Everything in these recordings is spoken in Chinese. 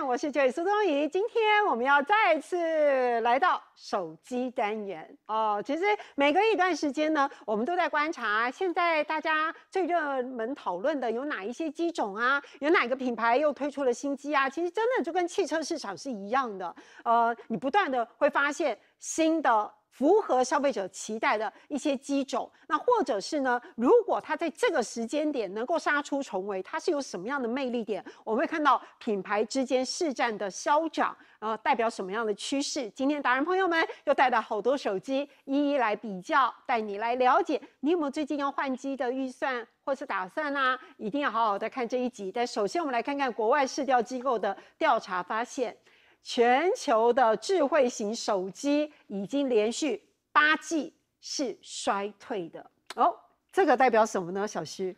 我是这位苏宗怡。今天我们要再次来到手机单元哦。其实每隔一段时间呢，我们都在观察，现在大家最热门讨论的有哪一些机种啊？有哪个品牌又推出了新机啊？其实真的就跟汽车市场是一样的，呃，你不断的会发现新的。符合消费者期待的一些机种，那或者是呢？如果它在这个时间点能够杀出重围，它是有什么样的魅力点？我们会看到品牌之间市占的消长，然代表什么样的趋势？今天达人朋友们又带到好多手机，一一来比较，带你来了解。你有没有最近要换机的预算或是打算啊？一定要好好的看这一集。但首先，我们来看看国外市调机构的调查发现。全球的智慧型手机已经连续八季是衰退的哦，这个代表什么呢？小徐，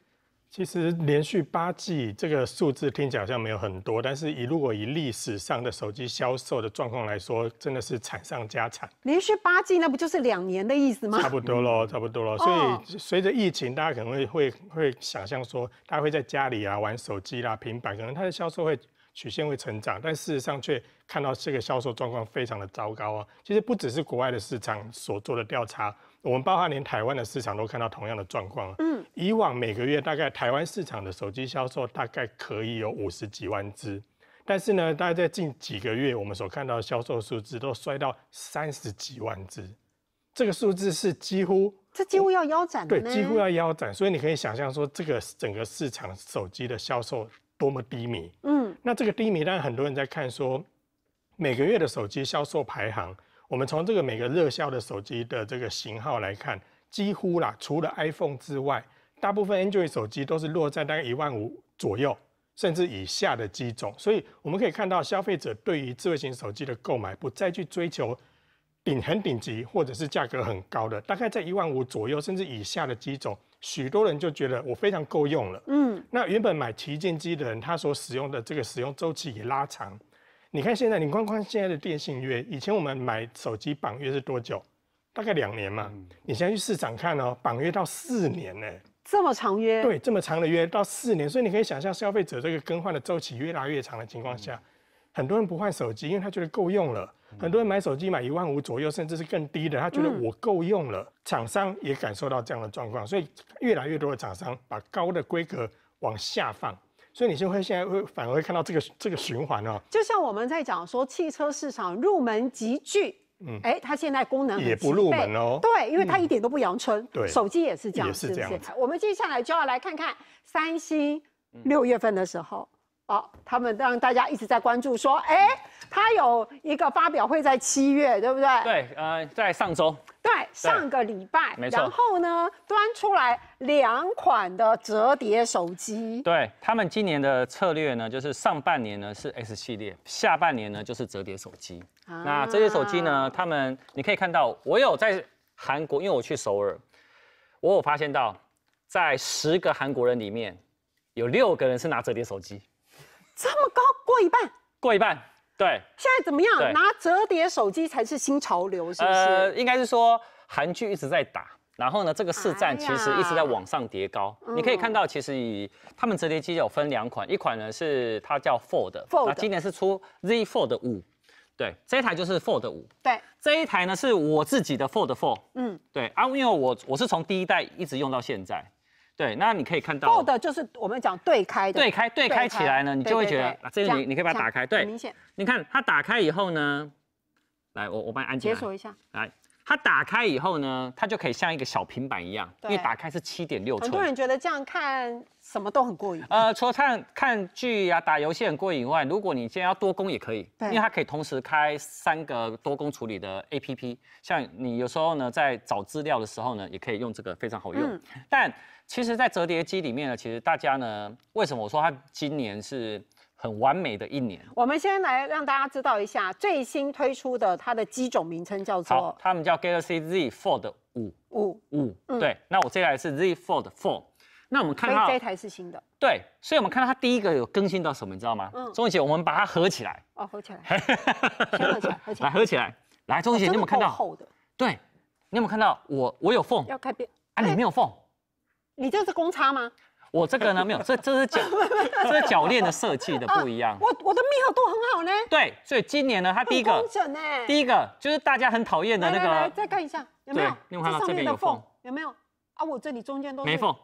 其实连续八季这个数字听起来像没有很多，但是以如果以历史上的手机销售的状况来说，真的是惨上加惨。连续八季，那不就是两年的意思吗？差不多咯，差不多喽。所以随着疫情，大家可能会会会想象说，大家会在家里啊玩手机啦、平板，可能它的销售会。曲线会成长，但事实上却看到这个销售状况非常的糟糕啊！其实不只是国外的市场所做的调查，我们包括连台湾的市场都看到同样的状况嗯，以往每个月大概台湾市场的手机销售大概可以有五十几万只，但是呢，大概在近几个月我们所看到的销售数字都衰到三十几万只，这个数字是几乎这几乎要腰斩的，对，几乎要腰斩。所以你可以想象说，这个整个市场手机的销售多么低迷。嗯。那这个低迷，当然很多人在看说，每个月的手机销售排行，我们从这个每个热销的手机的这个型号来看，几乎啦，除了 iPhone 之外，大部分 Android 手机都是落在大概一万五左右甚至以下的机种，所以我们可以看到，消费者对于智慧型手机的购买不再去追求。顶很顶级，或者是价格很高的，大概在一万五左右甚至以下的机种，许多人就觉得我非常够用了。嗯，那原本买旗舰机的人，他所使用的这个使用周期也拉长。你看现在，你看看现在的电信约，以前我们买手机绑约是多久？大概两年嘛。你现在去市场看哦，绑约到四年呢。这么长约？对，这么长的约到四年，所以你可以想象，消费者这个更换的周期越拉越长的情况下，很多人不换手机，因为他觉得够用了。很多人买手机买一万五左右，甚至是更低的，他觉得我够用了。厂商也感受到这样的状况，所以越来越多的厂商把高的规格往下放，所以你就会现在会反而会看到这个这个循环哦。就像我们在讲说汽车市场入门集具。嗯，哎，它现在功能也不入门哦，对，因为它一点都不阳春。对，手机也是这样，也是这样。我们接下来就要来看看三星六月份的时候。好，他们让大家一直在关注，说，哎，他有一个发表会在七月，对不对？对，呃，在上周，对，上个礼拜，没错。然后呢，端出来两款的折叠手机。对他们今年的策略呢，就是上半年呢是 S 系列，下半年呢就是折叠手机。那折叠手机呢，他们你可以看到，我有在韩国，因为我去首尔，我有发现到，在十个韩国人里面，有六个人是拿折叠手机。这么高过一半，过一半，对。现在怎么样？拿折叠手机才是新潮流，是不是？呃，应该是说韩剧一直在打，然后呢，这个市占其实一直在往上叠高。你可以看到，其实以他们折叠机有分两款，一款呢是它叫 f o r d 那今年是出 Z f o r d 五，对，这一台就是 f o r d 五，对，这一台呢是我自己的 f o r d Four，嗯，对，啊，因为我我是从第一代一直用到现在。对，那你可以看到，够的就是我们讲对开的，对开对开起来呢，你就会觉得啊，这个你你可以把它打开，对，明显，你看它打开以后呢，来，我我帮你按解锁一下，来。它打开以后呢，它就可以像一个小平板一样，因为打开是七点六寸。很多人觉得这样看什么都很过瘾。呃，除了看看剧啊、打游戏很过瘾外，如果你现在要多工也可以，因为它可以同时开三个多工处理的 APP。像你有时候呢在找资料的时候呢，也可以用这个，非常好用。但其实，在折叠机里面呢，其实大家呢，为什么我说它今年是？很完美的一年。我们先来让大家知道一下最新推出的它的机种名称叫做，他们叫 Galaxy Z Fold 五五五，对。那我这台是 Z Fold Four。那我们看到这台是新的，对。所以我们看到它第一个有更新到什么，你知道吗？嗯，钟文我们把它合起来。哦，合起来。先 合起来，合起来。来，合起来。来，钟文你有没有看到？厚的。对，你有没有看到我？我有缝。要开边。啊，你没有缝。你这是公差吗？我这个呢没有，这这是脚，这是脚 链的设计的不一样。我我的密合度很好呢。对，所以今年呢，它第一个，第一个就是大家很讨厌的那个。来再看一下有没有？你有看到这边有缝？有没有？啊，我这里中间都没缝。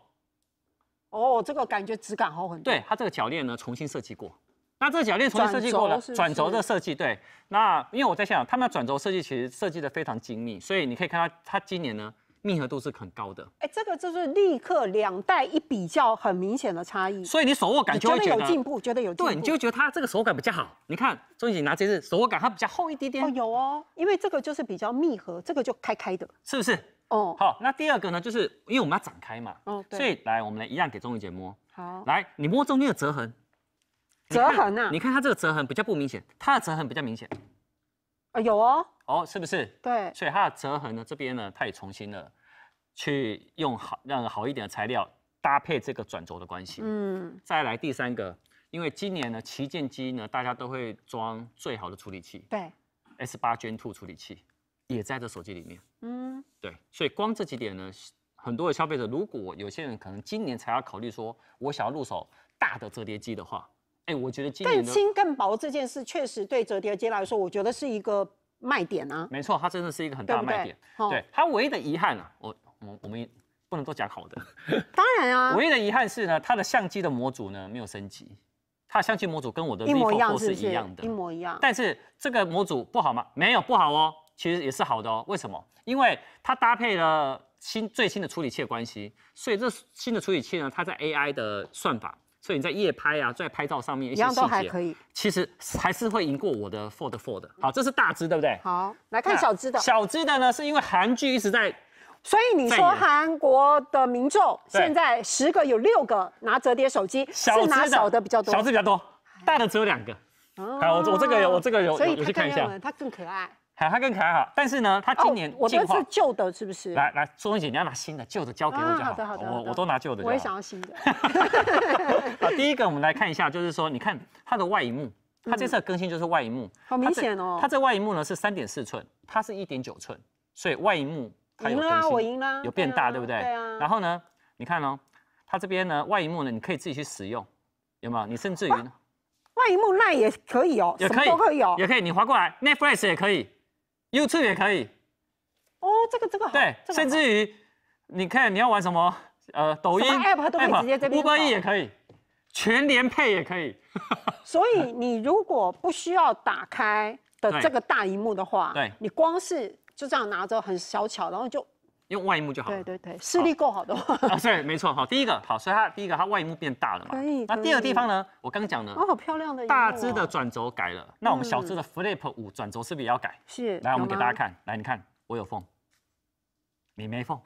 哦，这个感觉质感好很多。对，它这个脚链呢重新设计过。那这个脚链重新设计过了，转轴的设计对。那因为我在想，他们的转轴设计其实设计的非常精密，所以你可以看到它今年呢。密合度是很高的，哎，这个就是立刻两代一比较，很明显的差异。所以你手握感就会觉得有进步，觉得有进步。对，你就觉得它这个手感比较好。你看钟怡姐拿这只手握感它比较厚一点点。哦，有哦，因为这个就是比较密合，这个就开开的，是不是？哦，好，那第二个呢，就是因为我们要展开嘛，哦，对，所以来我们来一样给钟怡姐摸。好，来你摸中间的折痕，折痕啊？你看它这个折痕比较不明显，它的折痕比较明显。啊，有哦。哦，是不是？对。所以它的折痕呢，这边呢，它也重新了。去用好让好一点的材料搭配这个转轴的关系。嗯，再来第三个，因为今年呢，旗舰机呢，大家都会装最好的处理器。对，S 八 Gen Two 处理器也在这手机里面。嗯，对。所以光这几点呢，很多的消费者，如果有些人可能今年才要考虑说，我想要入手大的折叠机的话，哎，我觉得今年更轻更薄这件事确实对折叠机来说，我觉得是一个卖点啊。没错，它真的是一个很大的卖点。对它唯一的遗憾呢，我。我们不能做讲好的，当然啊。唯一的遗憾是呢，它的相机的模组呢没有升级，它的相机模组跟我的一模一样，是一样的，一模一样。但是这个模组不好吗？没有不好哦，其实也是好的哦。为什么？因为它搭配了新最新的处理器关系，所以这新的处理器呢，它在 AI 的算法，所以你在夜拍啊，在拍照上面一些细节，其实还是会赢过我的 Ford Four 的。好，这是大只，对不对？好，来看小只的。小只的呢，是因为韩剧一直在。所以你说韩国的民众现在十个有六个拿折叠手机，是拿小的比较多，小的比较多，大的只有两个。哦，有我我这个有，我这个有，我去看一下。它更可爱，有它更可爱哈。但是呢，它今年我是旧的，是不是？来来，钟文姐，你要拿新的，旧的交给我就好。好的好的，我我都拿旧的。我也想要新的。好，第一个我们来看一下，就是说，你看它的外荧幕，它这次更新就是外荧幕，好明显哦。它这外荧幕呢是三点四寸，它是一点九寸，所以外荧幕。它有变大，对不对？然后呢，你看哦，它这边呢，外荧幕呢，你可以自己去使用，有没有？你甚至于外荧幕那也可以哦，也可以，都可以哦，也可以。你划过来，Netflix 也可以，YouTube 也可以。哦，这个这个好。对，甚至于你看你要玩什么，呃，抖音，app a u b e 播 E 也可以，全联配也可以。所以你如果不需要打开的这个大荧幕的话，对，你光是。就这样拿着很小巧，然后就用外幕就好了。对对对，视力够好的话。啊，对，没错哈。第一个好，所以它第一个它外幕变大了嘛。可以。那第二个地方呢？我刚讲的。哦，好漂亮的。大只的转轴改了，那我们小只的 Flip 五转轴是不是也要改？是。来，我们给大家看，来，你看我有缝，你没缝，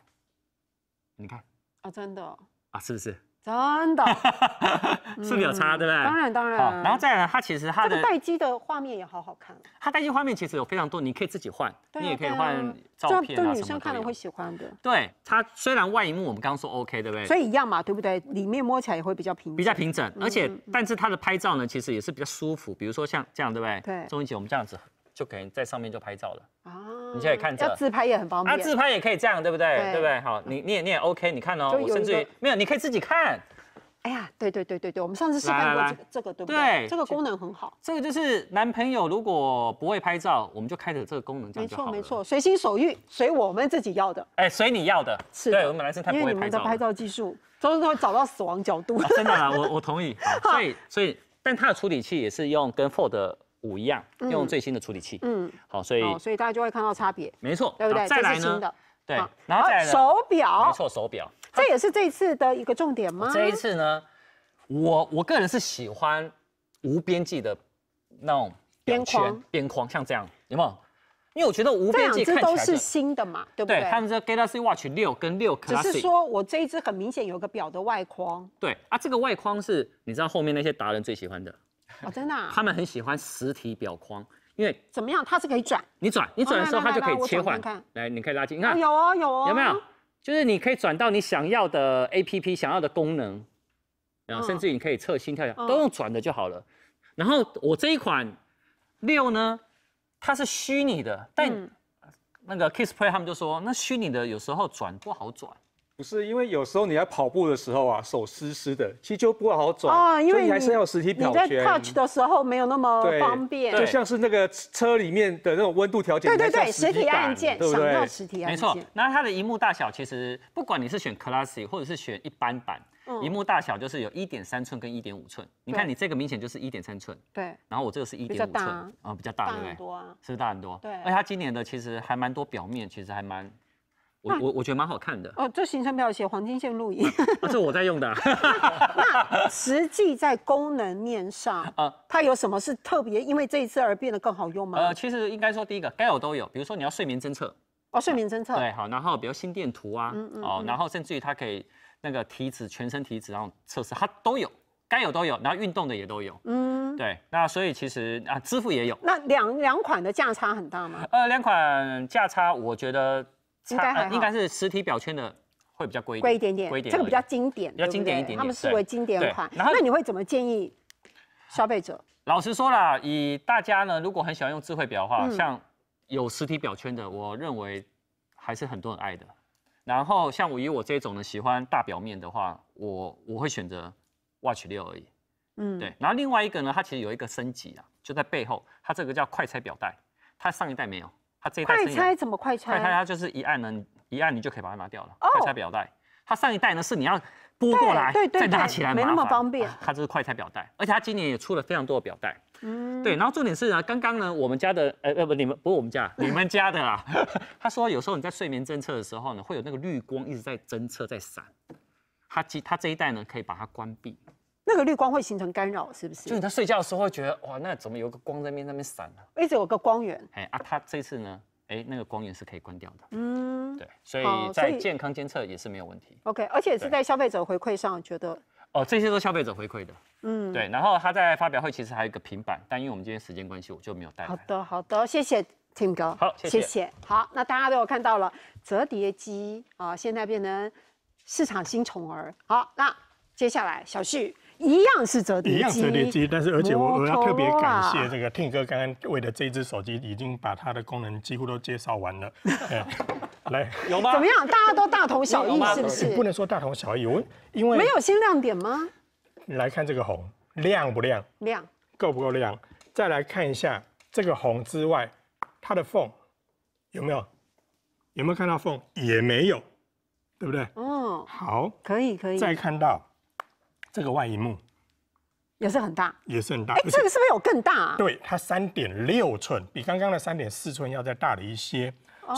你看。啊，真的。啊，是不是？真的，是不是有差对不对？当然当然。好，然后再来，它其实它的待机的画面也好好看。它待机画面其实有非常多，你可以自己换，你也可以换照片就女生看了会喜欢的。对它虽然外荧幕我们刚刚说 OK 对不对？所以一样嘛对不对？里面摸起来也会比较平，比较平整。而且但是它的拍照呢，其实也是比较舒服。比如说像这样对不对？对，钟一姐我们这样子。就可以在上面就拍照了啊！你可以看着，自拍也很方便。啊，自拍也可以这样，对不对？对不对？好，你你也你也 OK，你看哦。我甚至于没有，你可以自己看。哎呀，对对对对对，我们上次示看过这个这个，对不对？对，这个功能很好。这个就是男朋友如果不会拍照，我们就开着这个功能，没错没错，随心所欲，随我们自己要的。哎，随你要的。是，对我们本来是太不会拍照。因为你们的拍照技术，都是会找到死亡角度。真的啊，我我同意。所以所以，但它的处理器也是用跟 Ford。五一样，用最新的处理器。嗯，好，所以所以大家就会看到差别。没错，对不对？再来呢？对，然后手表，没错，手表，这也是这一次的一个重点吗？这一次呢，我我个人是喜欢无边际的那种边框，边框像这样，有没有？因为我觉得无边界看起来都是新的嘛，对不对？对，他们这 Galaxy Watch 六跟六 c l 只是说我这一只很明显有个表的外框。对啊，这个外框是你知道后面那些达人最喜欢的。哦，真的，他们很喜欢实体表框，因为怎么样，它是可以转，你转，你转的时候它就可以切换。来，你可以拉近，你看，有哦，有哦，有没有？就是你可以转到你想要的 APP，想要的功能，然后甚至你可以测心跳呀，都用转的就好了。然后我这一款六呢，它是虚拟的，但那个 Kissplay 他们就说，那虚拟的有时候转不好转。不是，因为有时候你在跑步的时候啊，手湿湿的，其实就不好走啊。因为还是要实体表。你在 touch 的时候没有那么方便，就像是那个车里面的那种温度调节，对对对，实体按键，对不对？实体按键。没错。然它的荧幕大小，其实不管你是选 classic 或者是选一般版，屏幕大小就是有一点三寸跟一点五寸。你看你这个明显就是一点三寸。对。然后我这个是一点五寸。比较大。啊，比较大，对不对？是不是大很多？对。且它今年的其实还蛮多表面，其实还蛮。我我我觉得蛮好看的哦。这行程表写黄金线路营，啊，这我在用的。那实际在功能面上，啊，它有什么是特别因为这一次而变得更好用吗？呃，其实应该说，第一个该有都有，比如说你要睡眠侦测，哦，睡眠侦测，对，好，然后比如心电图啊，哦，然后甚至于它可以那个体脂，全身体脂，然后测试，它都有，该有都有，然后运动的也都有，嗯，对，那所以其实啊，支付也有。那两两款的价差很大吗？呃，两款价差，我觉得。应该还应该是实体表圈的会比较贵贵一点点，贵一点，这个比较经典，比较经典一点，他们视为经典款。然后，那你会怎么建议消费者？老实说啦，以大家呢，如果很喜欢用智慧表的话，像有实体表圈的，我认为还是很多人爱的。然后，像我以我这种呢，喜欢大表面的话，我我会选择 Watch 6而已。嗯，对。然后另外一个呢，它其实有一个升级啊，就在背后，它这个叫快拆表带，它上一代没有。它这一代快拆怎么快拆？快拆它就是一按呢，一按你就可以把它拿掉了。快拆表带，它上一代呢是你要拨过来，对对，再拿起来没那么方便。它这是快拆表带，而且它今年也出了非常多的表带。嗯，对，然后重点是呢，刚刚呢我们家的呃呃不你们不是我们家你们家的啦。他说有时候你在睡眠侦测的时候呢，会有那个绿光一直在侦测在闪，它它这一代呢可以把它关闭。这个绿光会形成干扰，是不是？就是他睡觉的时候会觉得，哇，那怎么有个光在面上面闪呢？一直有个光源。哎啊，他这次呢，哎，那个光源是可以关掉的。嗯，对，所以在健康监测也是没有问题。OK，而且是在消费者回馈上觉得，哦，这些都消费者回馈的。嗯，对。然后他在发表会其实还有一个平板，但因为我们今天时间关系，我就没有带。好的，好的，谢谢 Tim 哥。好，谢谢。好，那大家都有看到了，折叠机啊，现在变成市场新宠儿。好，那接下来小旭。一样是折叠机，一样折叠机，但是而且我我要特别感谢这个天宇哥，刚刚为了这只手机已经把它的功能几乎都介绍完了。来，有吗？怎么样？大家都大同小异，是不是？不能说大同小异，我因为没有新亮点吗？来看这个红亮不亮？亮，够不够亮？再来看一下这个红之外，它的缝有没有？有没有看到缝？也没有，对不对？嗯，好，可以可以。再看到。这个外荧幕也是很大，也是很大。哎，这个是不是有更大？对，它三点六寸，比刚刚的三点四寸要再大了一些。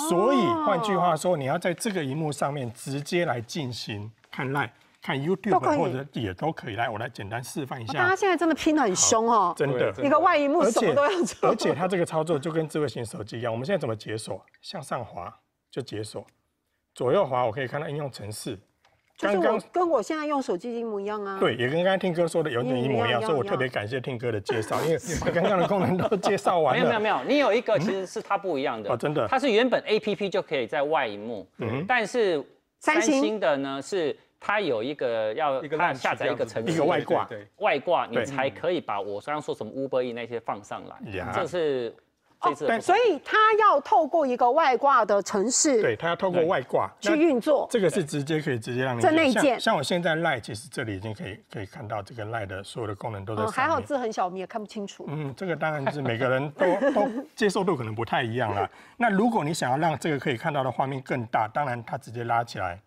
所以换句话说，你要在这个荧幕上面直接来进行看 Live、看 YouTube 或者也都可以。来，我来简单示范一下。大家现在真的拼的很凶哦，真的。一个外荧幕，什么都要做。而且它这个操作就跟智慧型手机一样，我们现在怎么解锁？向上滑就解锁，左右滑我可以看到应用程式。刚刚跟我现在用手机一模一样啊！对，也跟刚刚听哥说的有点一模一样，所以我特别感谢听哥的介绍，因为刚刚的功能都介绍完了。没有没有，没有，你有一个其实是它不一样的哦，真的，它是原本 A P P 就可以在外荧幕，嗯但是三星的呢是它有一个要下载一个程一个外挂，外挂你才可以把我刚刚说什么 Uber E 那些放上来，这是。哦，对，所以它要透过一个外挂的城市，对，它要透过外挂去运作。这个是直接可以直接让你。在内件，像我现在赖，其实这里已经可以可以看到这个赖的所有的功能都在。还好字很小，我们也看不清楚。嗯，这个当然是每个人都都接受度可能不太一样了。那如果你想要让这个可以看到的画面更大，当然它直接拉起来，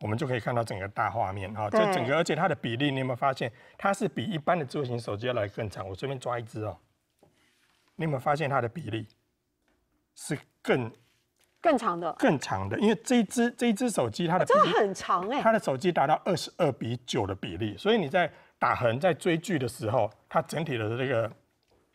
我们就可以看到整个大画面啊。这整个，而且它的比例，你有没有发现它是比一般的智慧型手机要来更长？我随便抓一只哦。你有没有发现它的比例是更更长的？更长的，因为这一只这一只手机它的真的很长哎，它的手机达到二十二比九的比例，所以你在打横在追剧的时候，它整体的这个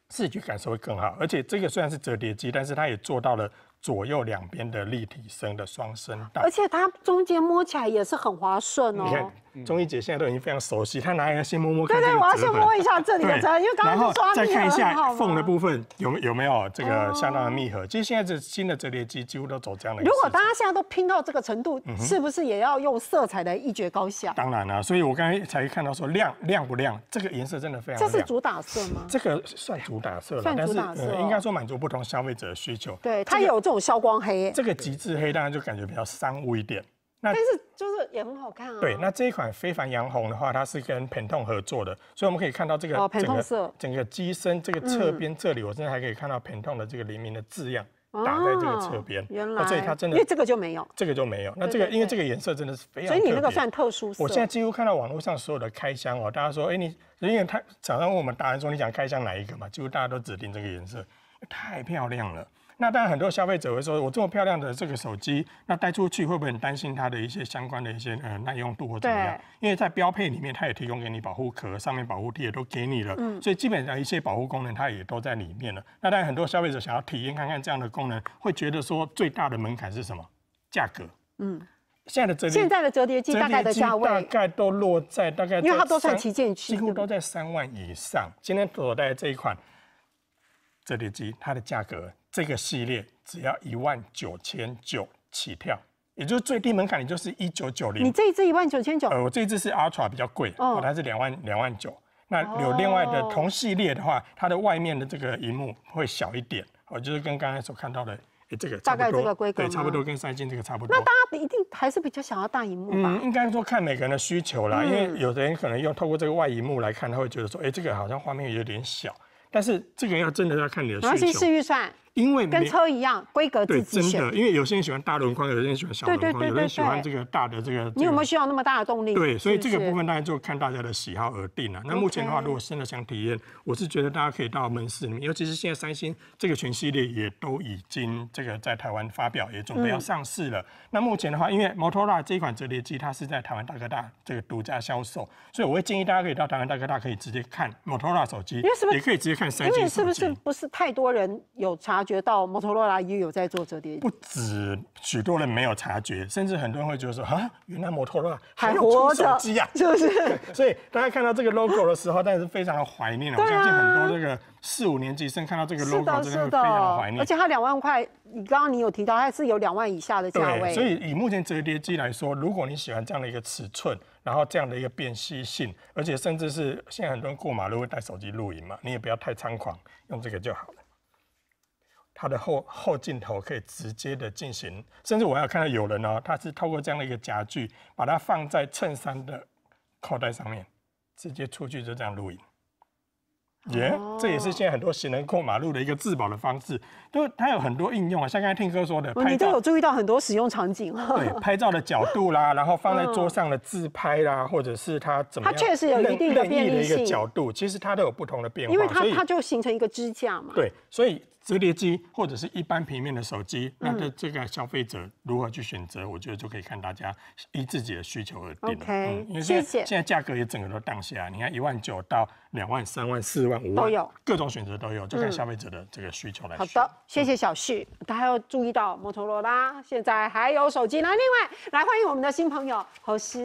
视觉感受会更好。而且这个虽然是折叠机，但是它也做到了左右两边的立体声的双声道，而且它中间摸起来也是很滑顺哦。中医姐现在都已经非常熟悉，她拿一个先摸摸。对对，我要先摸一下这里的折，因为刚刚装也了。再看一下缝的部分有有没有这个相当的密合。其实现在这新的折叠机几乎都走这样的。如果大家现在都拼到这个程度，是不是也要用色彩来一决高下？当然了，所以我刚才才看到说亮亮不亮，这个颜色真的非常。这是主打色吗？这个算主打色，算主打色，应该说满足不同消费者的需求。对，它有这种消光黑。这个极致黑，当然就感觉比较商务一点。但是就是也很好看啊。对，那这一款非凡洋红的话，它是跟 Pantone 合作的，所以我们可以看到这个整个、色，整个机身这个侧边这里，我现在还可以看到 Pantone 的这个黎明的字样打在这个侧边。原来，它真因为这个就没有，这个就没有。那这个因为这个颜色真的是非常，所以你那个算特殊色。我现在几乎看到网络上所有的开箱哦，大家说，哎你，因为他早上问我们达人说你想开箱哪一个嘛，几乎大家都指定这个颜色，太漂亮了。那当然，很多消费者会说：“我这么漂亮的这个手机，那带出去会不会很担心它的一些相关的一些呃耐用度或怎么样？”因为，在标配里面，它也提供给你保护壳，上面保护贴也都给你了，所以基本上一些保护功能它也都在里面了。那当然，很多消费者想要体验看看这样的功能，会觉得说最大的门槛是什么？价格。嗯。现在的折叠现在的折叠机大概的价位大概都落在大概因为它都算旗舰机，几乎都在三万以上。今天所带这一款折叠机，它的价格。这个系列只要一万九千九起跳，也就是最低门槛，你就是一九九零。你这一支一万九千九？呃，我这支是 Ultra 比较贵，它是两万两万九。那有另外的同系列的话，它的外面的这个荧幕会小一点，哦，就是跟刚才所看到的，诶这个大概这个规格对，差不多跟三星这个差不多。那大家一定还是比较想要大荧幕吧？嗯，应该说看每个人的需求啦，因为有的人可能要透过这个外荧幕来看，他会觉得说，哎，这个好像画面有点小。但是这个要真的要看你的需求。预算。因为跟车一样，规格自己选。真的，因为有些人喜欢大轮框，有些人喜欢小轮框，有些人喜欢这个大的这个。你有没有需要那么大的动力？对，所以这个部分大家就看大家的喜好而定了。那目前的话，如果真的想体验，我是觉得大家可以到门市里面，尤其是现在三星这个全系列也都已经这个在台湾发表，也准备要上市了。那目前的话，因为 Motorola 这一款折叠机它是在台湾大哥大这个独家销售，所以我会建议大家可以到台湾大哥大可以直接看 Motorola 手机，因为是不是也可以直接看三星因为是不是不是太多人有察。觉到摩托罗拉也有在做折叠，不止许多人没有察觉，甚至很多人会觉得说啊，原来摩托罗拉还活手机啊，不是。所以大家看到这个 logo 的时候，大家是非常的怀念了。对啊，最很多这个四五年级生看到这个 logo，真的非常怀念。而且它两万块，你刚刚你有提到它是有两万以下的价位。所以以目前折叠机来说，如果你喜欢这样的一个尺寸，然后这样的一个便携性，而且甚至是现在很多人过马路会带手机录影嘛，你也不要太猖狂用这个就好。它的后后镜头可以直接的进行，甚至我有看到有人哦，他是透过这样的一个夹具，把它放在衬衫的口袋上面，直接出去就这样录影。耶，这也是现在很多行人过马路的一个自保的方式，因为它有很多应用啊，像刚才听哥说的，你都有注意到很多使用场景哈。对，拍照的角度啦，然后放在桌上的自拍啦，或者是它怎么，它确实有一定的变异的一个角度，其实它都有不同的变化，为它它就形成一个支架嘛。对，所以。折叠机或者是一般平面的手机，那这这个消费者如何去选择？我觉得就可以看大家依自己的需求而定了。嗯，谢谢。现在价格也整个都 d 下来，你看一万九到两万、三万、四万、五万都有，各种选择都有，就看消费者的这个需求来。好的，谢谢小旭。大家要注意到，摩托罗拉现在还有手机。那另外，来欢迎我们的新朋友何思。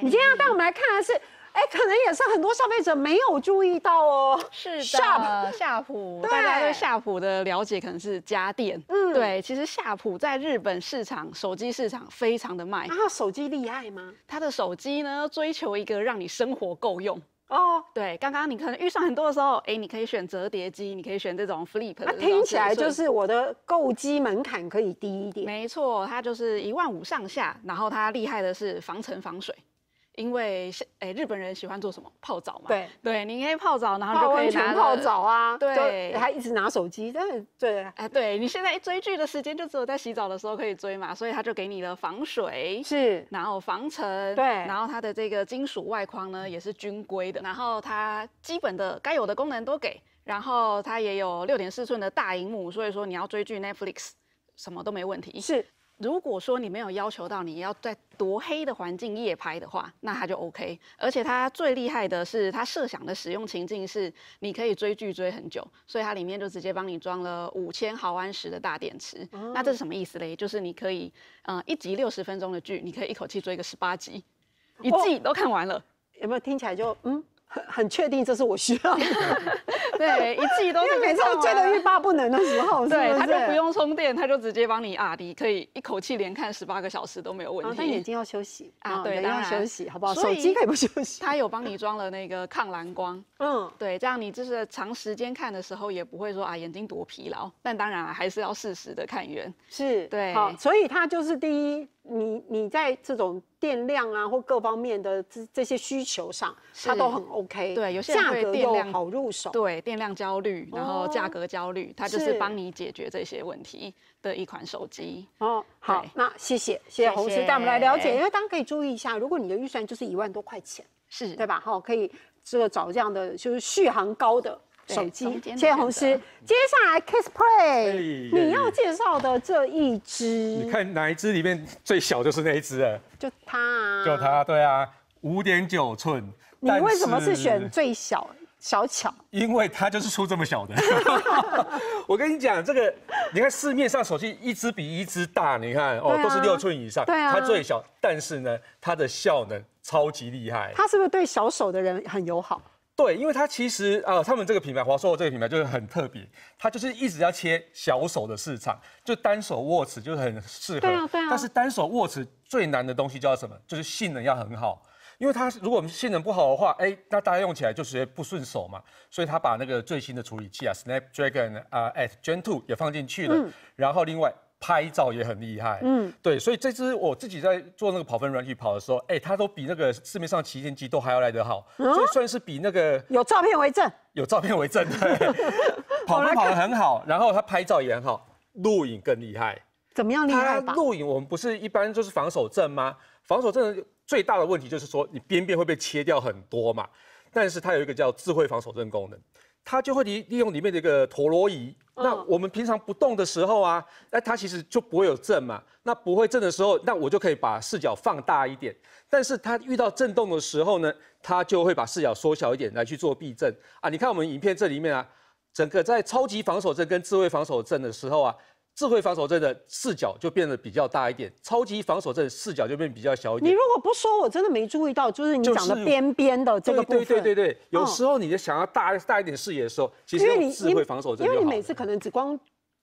你今天要带我们来看的是。哎，可能也是很多消费者没有注意到哦。是的，夏普，夏普，大家对夏普的了解可能是家电。嗯，对，其实夏普在日本市场手机市场非常的卖。啊，手机厉害吗？它的手机呢，追求一个让你生活够用。哦，对，刚刚你可能预算很多的时候，哎，你可以选折叠机，你可以选这种 Flip。那听起来就是我的购机门槛可以低一点。没错，它就是一万五上下，然后它厉害的是防尘防水。因为现诶日本人喜欢做什么泡澡嘛，对，对，你以泡澡然后泡温泉泡澡啊，对，还一直拿手机，但是对，哎，对你现在一追剧的时间就只有在洗澡的时候可以追嘛，所以他就给你了防水，是，然后防尘，对，然后它的这个金属外框呢也是军规的，然后它基本的该有的功能都给，然后它也有六点四寸的大荧幕，所以说你要追剧 Netflix，什么都没问题，是。如果说你没有要求到你要在多黑的环境夜拍的话，那它就 OK。而且它最厉害的是，它设想的使用情境是你可以追剧追很久，所以它里面就直接帮你装了五千毫安时的大电池。那这是什么意思嘞？就是你可以，嗯，一集六十分钟的剧，你可以一口气追一个十八集，一季都看完了，有没有听起来就嗯？很确定这是我需要，对，一季都是每次我追得欲罢不能的时候，对，他就不用充电，他就直接帮你啊，你可以一口气连看十八个小时都没有问题。但眼睛要休息啊，对，当然休息好不好？手机以不休息。他有帮你装了那个抗蓝光，嗯，对，这样你就是长时间看的时候也不会说啊眼睛多疲劳。但当然了，还是要适时的看远，是对。好，所以他就是第一。你你在这种电量啊或各方面的这这些需求上，它都很 OK。对，有些价格又好入手，对电量焦虑，然后价格焦虑，它就是帮你解决这些问题的一款手机。哦，好，那谢谢，谢谢洪师，带我们来了解。因为大家可以注意一下，如果你的预算就是一万多块钱，是对吧？哈，可以这个找这样的，就是续航高的。手机，谢红师，接下来 Kissplay，你要介绍的这一只，你看哪一只里面最小就是那一只啊？就它，就它，对啊，五点九寸。你为什么是选最小小巧？因为它就是出这么小的。我跟你讲，这个，你看市面上手机一只比一只大，你看哦，都是六寸以上，它最小，但是呢，它的效能超级厉害。它是不是对小手的人很友好？对，因为它其实啊，他们这个品牌华硕这个品牌就是很特别，它就是一直要切小手的市场，就单手握持就是很适合。对啊，对啊。但是单手握持最难的东西叫什么？就是性能要很好，因为它如果性能不好的话，哎，那大家用起来就直接不顺手嘛。所以他把那个最新的处理器啊，Snapdragon 啊，At Gen Two 也放进去了，然后另外。拍照也很厉害，嗯，对，所以这支我自己在做那个跑分软体跑的时候，哎，它都比那个市面上旗舰机都还要来得好，所以算是比那个有照片为证，有照片为证，跑分跑得很好，然后它拍照也很好，录影更厉害，怎么样厉害？它录影我们不是一般就是防守阵吗？防守阵最大的问题就是说你边边会被切掉很多嘛，但是它有一个叫智慧防守阵功能。它就会利利用里面的一个陀螺仪，那我们平常不动的时候啊，那它其实就不会有震嘛。那不会震的时候，那我就可以把视角放大一点。但是它遇到震动的时候呢，它就会把视角缩小一点来去做避震啊。你看我们影片这里面啊，整个在超级防守阵跟自卫防守阵的时候啊。智慧防守阵的视角就变得比较大一点，超级防守阵视角就变比较小一点。你如果不说，我真的没注意到，就是你讲的边边的这个部分。对对对对，有时候你就想要大大一点视野的时候，其实智慧防守阵因为你每次可能只光。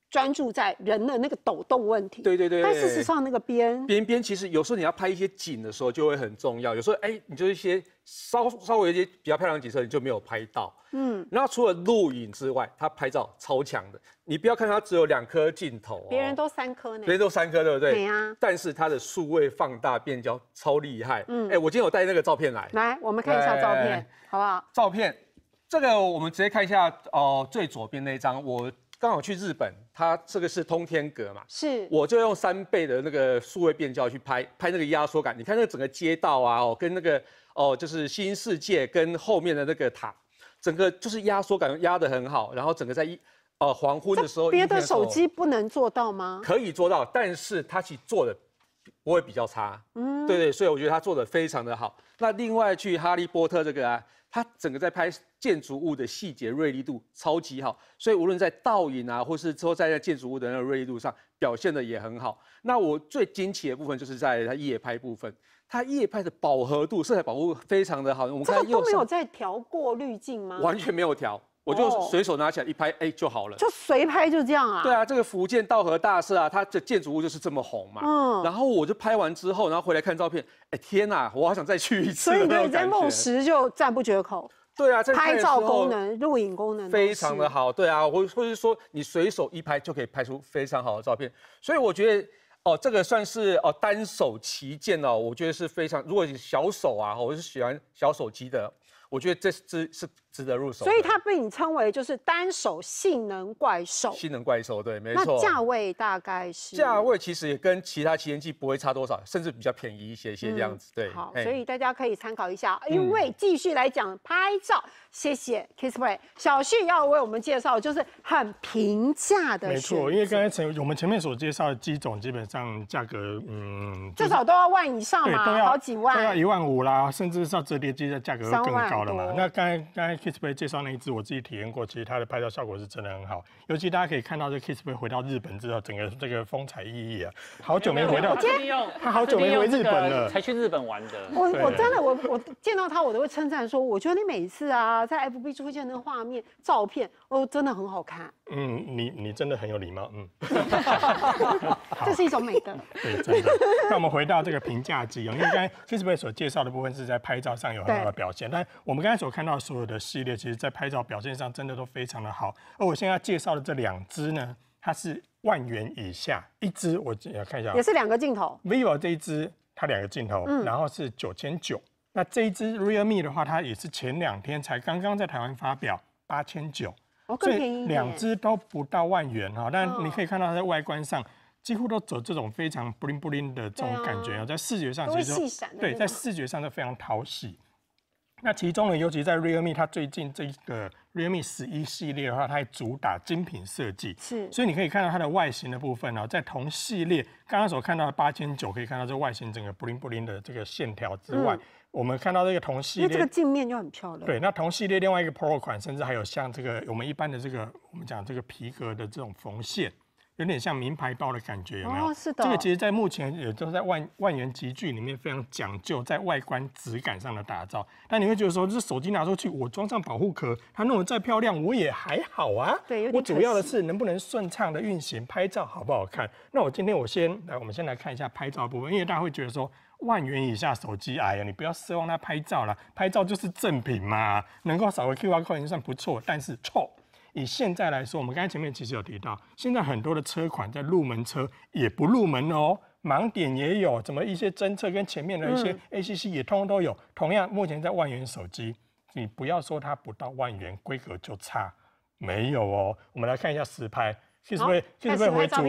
专注在人的那个抖动问题。对对对。但事实上，那个边边边，其实有时候你要拍一些景的时候就会很重要。有时候，哎，你就一些稍稍微一些比较漂亮的景色，你就没有拍到。嗯。然后除了录影之外，他拍照超强的。你不要看他只有两颗镜头，别人都三颗呢。别人都三颗，对不对？对呀。但是它的数位放大变焦超厉害。嗯。哎，我今天有带那个照片来。来，我们看一下照片，好不好？照片，这个我们直接看一下。哦，最左边那一张，我刚好去日本。它这个是通天阁嘛，是我就用三倍的那个数位变焦去拍，拍那个压缩感，你看那整个街道啊，哦跟那个哦就是新世界跟后面的那个塔，整个就是压缩感压的很好，然后整个在一呃黄昏的时候，别的手机不能做到吗？可以做到，但是它去做的。会比较差，嗯，对对，所以我觉得他做的非常的好。那另外去《哈利波特》这个啊，他整个在拍建筑物的细节锐利度超级好，所以无论在倒影啊，或是说在那建筑物的那个锐利度上表现的也很好。那我最惊奇的部分就是在它夜拍部分，它夜拍的饱和度色彩饱和非常的好。我们看右没有在调过滤镜吗？完全没有调。我就随手拿起来一拍，哎就好了。就随拍就这样啊？对啊，这个福建道和大社啊，它的建筑物就是这么红嘛。嗯。然后我就拍完之后，然后回来看照片，哎天呐，我好想再去一次。所以你在梦石就赞不绝口。对啊，拍照功能、录影功能非常的好。对啊，或或是说你随手一拍就可以拍出非常好的照片，所以我觉得哦，这个算是哦单手旗舰哦，我觉得是非常。如果你小手啊，我是喜欢小手机的，我觉得这支是。值得入手，所以它被你称为就是单手性能怪兽，性能怪兽，对，没错。价位大概是，价位其实也跟其他旗舰机不会差多少，甚至比较便宜一些些这样子，对。好，所以大家可以参考一下。因为继续来讲拍照，谢谢 Kissplay 小旭要为我们介绍，就是很平价的，没错。因为刚才前我们前面所介绍的几种，基本上价格，嗯，至少都要万以上嘛，都要好几万，都要一万五啦，甚至上折叠机的价格更高了嘛。那刚才刚才。k i s s p a y 介绍那一支，我自己体验过，其实它的拍照效果是真的很好。尤其大家可以看到，这 k i s s p a y 回到日本之后，整个这个风采奕奕啊，好久没回到，他好久没回日本了，才去日本玩的。我我真的我我见到他，我都会称赞说，我觉得你每一次啊，在 FB 出现的画面照片，哦，真的很好看。嗯，你你真的很有礼貌，嗯，这是一种美德。对，真的。那我们回到这个评价之用，因为刚才 c h r i s t o p 所介绍的部分是在拍照上有很好的表现，但我们刚才所看到所有的系列，其实在拍照表现上真的都非常的好。而我现在介绍的这两支呢，它是万元以下，一支我看一下，也是两个镜头。vivo 这一支它两个镜头，然后是九千九。那这一支 Realme 的话，它也是前两天才刚刚在台湾发表，八千九。所以两只都不到万元哈，但你可以看到它在外观上几乎都走这种非常布灵布灵的这种感觉啊，在视觉上其实对，在视觉上就非常讨喜。那其中呢，尤其在 Realme，它最近这个 Realme 十一系列的话，它主打精品设计，是，所以你可以看到它的外形的部分呢，在同系列刚刚所看到的八千九，可以看到这外形整个布灵布灵的这个线条之外。我们看到这个同系列，因这个镜面就很漂亮。对，那同系列另外一个 Pro 款，甚至还有像这个我们一般的这个，我们讲这个皮革的这种缝线，有点像名牌包的感觉，有没有？是的。这个其实，在目前也都在万万元级具里面非常讲究在外观质感上的打造。那你会觉得说，这手机拿出去，我装上保护壳，它弄得再漂亮，我也还好啊。对，我主要的是能不能顺畅的运行，拍照好不好看？那我今天我先来，我们先来看一下拍照部分，因为大家会觉得说。万元以下手机哎呀，你不要奢望它拍照了，拍照就是正品嘛，能够少个 QR code 算不错，但是错。以现在来说，我们刚才前面其实有提到，现在很多的车款在入门车也不入门哦，盲点也有，怎么一些侦测跟前面的一些 ACC 也通通都有。同样，目前在万元手机，你不要说它不到万元规格就差，没有哦。我们来看一下实拍，其实会其实会回图？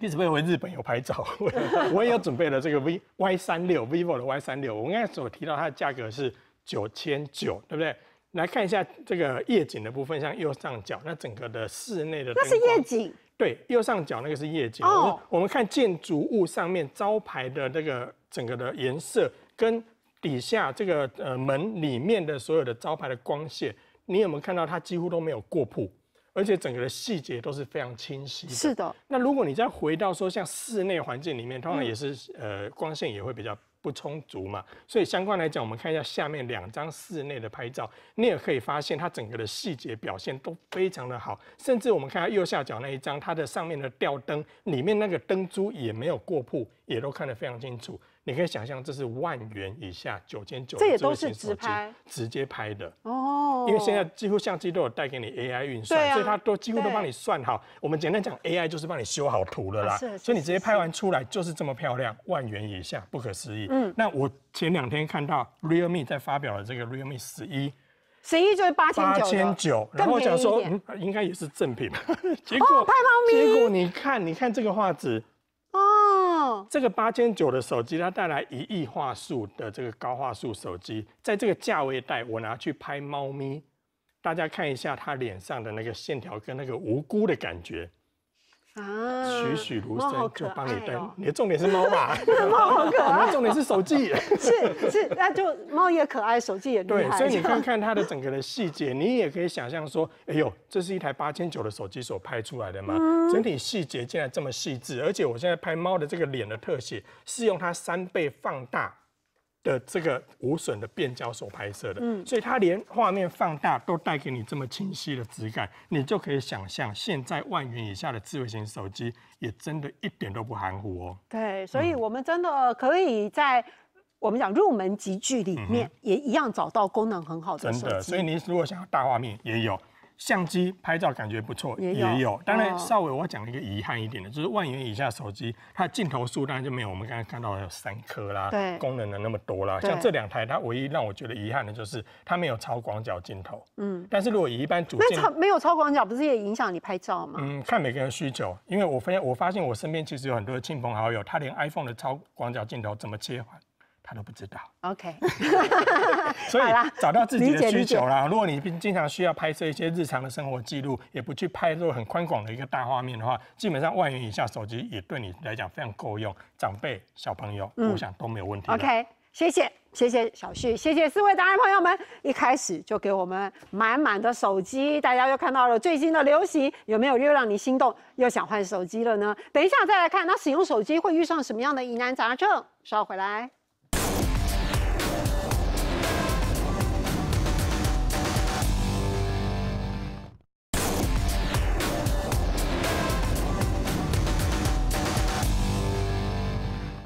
你怎么以为日本有拍照？我也有准备了这个 V Y 三六，vivo 的 Y 三六。我刚才所提到它的价格是九千九，对不对？来看一下这个夜景的部分，像右上角，那整个的室内的那是夜景。对，右上角那个是夜景。哦，我们看建筑物上面招牌的那个整个的颜色，跟底下这个呃门里面的所有的招牌的光线，你有没有看到它几乎都没有过曝？而且整个的细节都是非常清晰的。是的，那如果你再回到说像室内环境里面，当然也是呃光线也会比较不充足嘛，所以相关来讲，我们看一下下面两张室内的拍照，你也可以发现它整个的细节表现都非常的好，甚至我们看下右下角那一张，它的上面的吊灯里面那个灯珠也没有过曝，也都看得非常清楚。你可以想象，这是万元以下九千九，这也都是直拍，直接拍的哦。因为现在几乎相机都有带给你 AI 运算，所以它都几乎都帮你算好。我们简单讲，AI 就是帮你修好图的啦。所以你直接拍完出来就是这么漂亮，万元以下，不可思议。嗯。那我前两天看到 Realme 在发表了这个 Realme 十一，十一就是八千九，八千九，然后想说应该也是正品。结果拍猫咪，结果你看，你看这个画质。这个八千九的手机，它带来一亿画素的这个高画素手机，在这个价位带，我拿去拍猫咪，大家看一下它脸上的那个线条跟那个无辜的感觉。啊，栩栩如生，就帮你登。你的重点是猫吧？猫好可爱，重点是手机。是是，那就猫也可爱，手机也对，所以你看看它的整个的细节，你也可以想象说，哎呦，这是一台八千九的手机所拍出来的嘛。整体细节竟然这么细致，而且我现在拍猫的这个脸的特写，是用它三倍放大。的这个无损的变焦所拍摄的，嗯，所以它连画面放大都带给你这么清晰的质感，你就可以想象，现在万元以下的智慧型手机也真的一点都不含糊哦。对，所以我们真的可以在我们讲入门级距里面，也一样找到功能很好的。真的，所以您如果想要大画面，也有。相机拍照感觉不错，也有。当然，稍微我讲一个遗憾一点的，就是万元以下手机，它镜头数当然就没有我们刚才看到的有三颗啦，功能的那么多啦。像这两台，它唯一让我觉得遗憾的就是它没有超广角镜头。嗯，但是如果以一般主，那它没有超广角，不是也影响你拍照吗？嗯，看每个人需求。因为我发现，我发现我身边其实有很多亲朋好友，他连 iPhone 的超广角镜头怎么切换？他都不知道。OK，所以找到自己的需求啦。如果你经常需要拍摄一些日常的生活记录，也不去拍种很宽广的一个大画面的话，基本上万元以下手机也对你来讲非常够用。长辈、小朋友，我想都没有问题。OK，谢谢，谢谢小旭，谢谢四位达人朋友们。一开始就给我们满满的手机，大家又看到了最新的流行，有没有又让你心动，又想换手机了呢？等一下再来看他使用手机会遇上什么样的疑难杂症。稍后回来。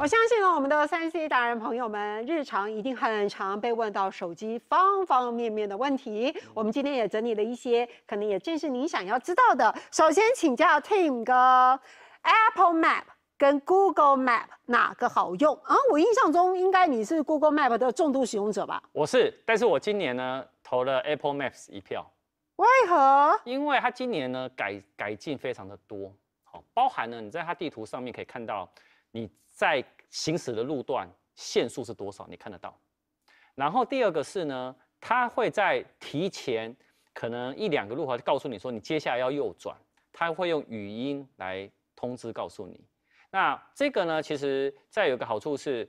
我相信呢，我们的三 C 达人朋友们日常一定很常被问到手机方方面面的问题。我们今天也整理了一些，可能也正是您想要知道的。首先，请教 Tim 哥，Apple Map 跟 Google Map 哪个好用？啊，我印象中应该你是 Google Map 的重度使用者吧？我是，但是我今年呢投了 Apple Maps 一票。为何？因为它今年呢改改进非常的多，好，包含了你在它地图上面可以看到你。在行驶的路段限速是多少？你看得到。然后第二个是呢，它会在提前可能一两个路口告诉你说，你接下来要右转，它会用语音来通知告诉你。那这个呢，其实再有个好处是，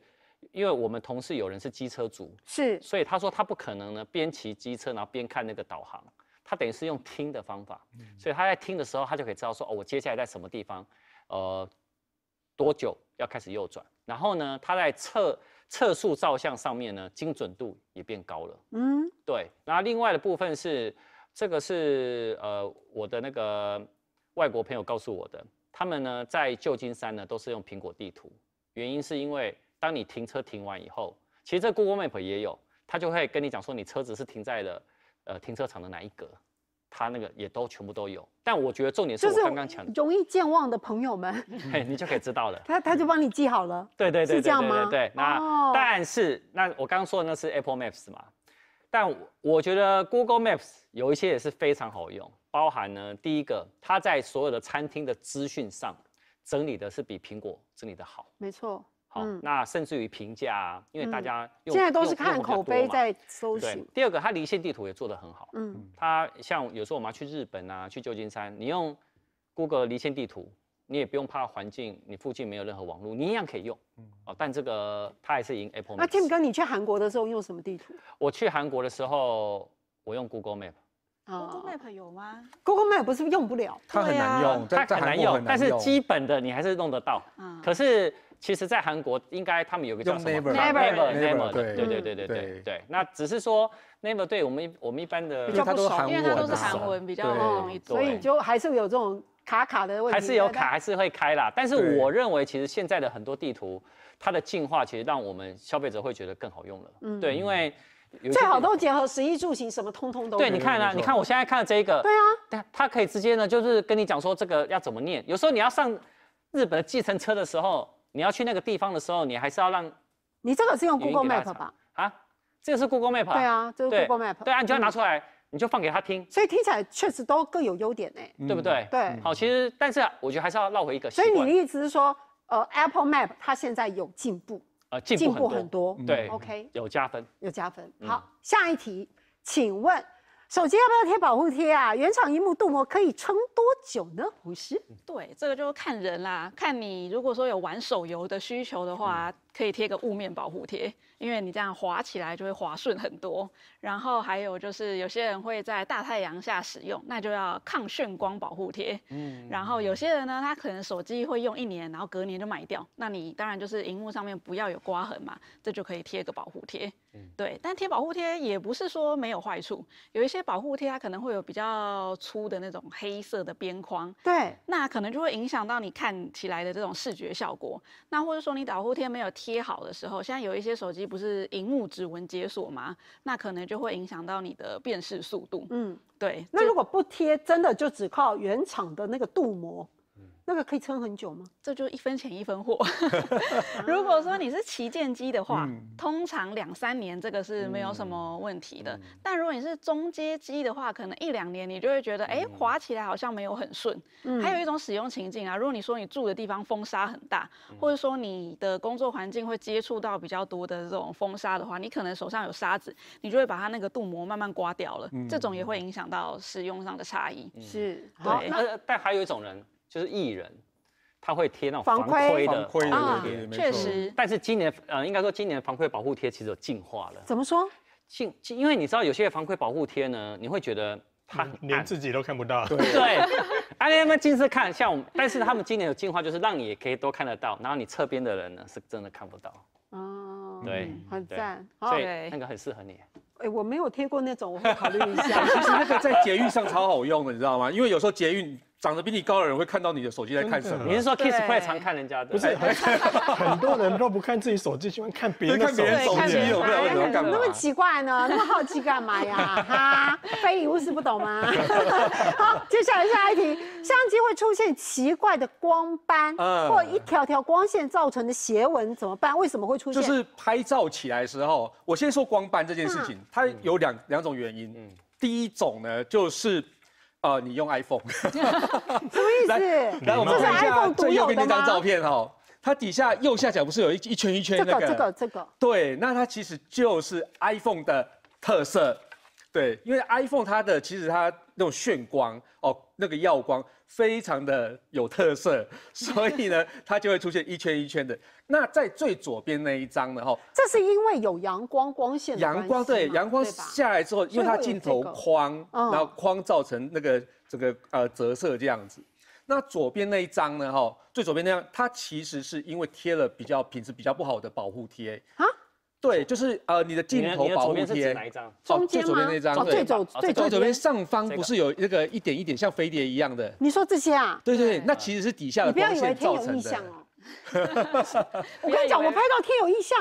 因为我们同事有人是机车族，是，所以他说他不可能呢边骑机车然后边看那个导航，他等于是用听的方法，所以他在听的时候，他就可以知道说，哦，我接下来在什么地方，呃，多久。要开始右转，然后呢，它在测测速照相上面呢，精准度也变高了。嗯，对。那另外的部分是，这个是呃我的那个外国朋友告诉我的，他们呢在旧金山呢都是用苹果地图，原因是因为当你停车停完以后，其实这 Google Map 也有，它就会跟你讲说你车子是停在了呃停车场的哪一格。他那个也都全部都有，但我觉得重点是我刚刚讲，容易健忘的朋友们，嘿，你就可以知道了。他他就帮你记好了，对对对，是这样吗？对，那但是那我刚刚说的那是 Apple Maps 嘛，但我觉得 Google Maps 有一些也是非常好用，包含呢第一个，它在所有的餐厅的资讯上整理的是比苹果整理的好，没错。好，那甚至于评价，因为大家现在都是看口碑在搜寻。第二个，它离线地图也做得很好。嗯，它像有时候我们去日本啊，去旧金山，你用 Google 离线地图，你也不用怕环境，你附近没有任何网络，你一样可以用。嗯，哦，但这个它还是赢 Apple。那 Tim 哥，你去韩国的时候用什么地图？我去韩国的时候，我用 Google Map。Google Map 有吗？Google Map 不是用不了？它很难用，它很难用，但是基本的你还是弄得到。嗯，可是。其实，在韩国应该他们有个叫什么 never never 的，对对对对对对。那只是说 never 对我们我们一般的，他都是韩文，都是韩文比较容易，所以就还是有这种卡卡的问题。还是有卡，还是会开啦。但是我认为，其实现在的很多地图，它的进化其实让我们消费者会觉得更好用了。嗯，对，因为最好都结合十一住行，什么通通都。对，你看啊，你看我现在看这一个，对啊，对啊，它可以直接呢，就是跟你讲说这个要怎么念。有时候你要上日本的计程车的时候。你要去那个地方的时候，你还是要让。你这个是用 Google Map 吧？啊，这个是 Google Map。对啊，这个 Google Map。对啊，你就要拿出来，你就放给他听。所以听起来确实都各有优点呢，对不对？对。好，其实但是我觉得还是要绕回一个。所以你的意思是说，呃，Apple Map 它现在有进步。呃，进步很多。进步很多。对，OK。有加分。有加分。好，下一题，请问。手机要不要贴保护贴啊？原厂荧幕镀膜可以撑多久呢？不是，对，这个就看人啦。看你如果说有玩手游的需求的话，可以贴个雾面保护贴，因为你这样滑起来就会滑顺很多。然后还有就是，有些人会在大太阳下使用，那就要抗眩光保护贴。嗯，然后有些人呢，他可能手机会用一年，然后隔年就买掉，那你当然就是荧幕上面不要有刮痕嘛，这就可以贴个保护贴。嗯，对。但贴保护贴也不是说没有坏处，有一些保护贴它可能会有比较粗的那种黑色的边框。对。那可能就会影响到你看起来的这种视觉效果。那或者说你保护贴没有贴好的时候，现在有一些手机不是荧幕指纹解锁嘛，那可能就。就会影响到你的辨识速度。嗯，对。那如果不贴，真的就只靠原厂的那个镀膜。那个可以撑很久吗？这就一分钱一分货。如果说你是旗舰机的话，通常两三年这个是没有什么问题的。但如果你是中阶机的话，可能一两年你就会觉得，哎，滑起来好像没有很顺。还有一种使用情境啊，如果你说你住的地方风沙很大，或者说你的工作环境会接触到比较多的这种风沙的话，你可能手上有沙子，你就会把它那个镀膜慢慢刮掉了。这种也会影响到使用上的差异。是，好，那但还有一种人。就是艺人，他会贴那种防窥的，防窥的，确实。但是今年，呃，应该说今年防窥保护贴其实有进化了。怎么说？进进，因为你知道有些防窥保护贴呢，你会觉得他连自己都看不到。对对，而且他们近视看，像我们，但是他们今年有进化，就是让你也可以多看得到，然后你侧边的人呢，是真的看不到。哦，对，很赞，所以那个很适合你。哎，我没有贴过那种，我会考虑一下。其实那个在捷运上超好用的，你知道吗？因为有时候捷运。长得比你高的人会看到你的手机在看什么？你是说 Kiss 不太常看人家的？不是，很多人都不看自己手机，喜欢看别人看别人手机有没有？感么那么奇怪呢？那么好奇干嘛呀？哈，非礼勿视不懂吗？好，接下来下一题，相机会出现奇怪的光斑，或一条条光线造成的斜纹怎么办？为什么会出现？就是拍照起来的时候，我先说光斑这件事情，它有两两种原因。嗯，第一种呢就是。哦，你用 iPhone？什么意思？来，我们看一下最右边那这张照片哈，它底下右下角不是有一一圈一圈那个？这个这个这个。对，那它其实就是 iPhone 的特色，对，因为 iPhone 它的其实它那种炫光哦，那个耀光。非常的有特色，所以呢，它就会出现一圈一圈的。那在最左边那一张呢，哈，这是因为有阳光光线。阳光对，阳光下来之后，因为它镜头框，然后框造成那个这个呃折射这样子。那左边那一张呢，哈，最左边那张，它其实是因为贴了比较品质比较不好的保护贴。啊？对，就是呃，你的镜头保护贴，中间那张，最左最左最左边上方不是有那个一点一点像飞碟一样的？你说这些啊？对对对，那其实是底下光线造成的。我跟你讲，我拍到天有异象。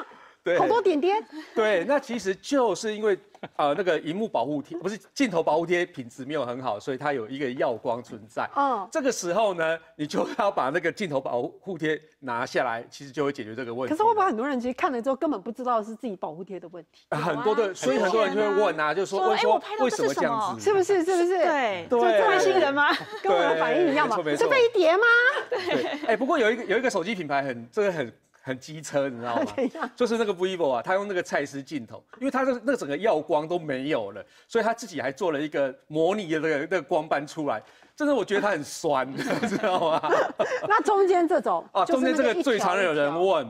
好多点点，对，那其实就是因为呃那个荧幕保护贴不是镜头保护贴品质没有很好，所以它有一个耀光存在。嗯，这个时候呢，你就要把那个镜头保护贴拿下来，其实就会解决这个问题。可是不会很多人其实看了之后，根本不知道是自己保护贴的问题。很多的，所以很多人就会问呐，就说，哎，我拍到为什么这样子？是不是？是不是？对，是外星人吗？跟我的反应一样吗？是被碟吗？对。哎，不过有一个有一个手机品牌很这个很。很机车，你知道吗？就是那个 vivo 啊，他用那个蔡司镜头，因为他的那整个耀光都没有了，所以他自己还做了一个模拟的那那光斑出来，真的，我觉得他很酸，你知道吗？那中间这种 啊，中间这个最常有人问，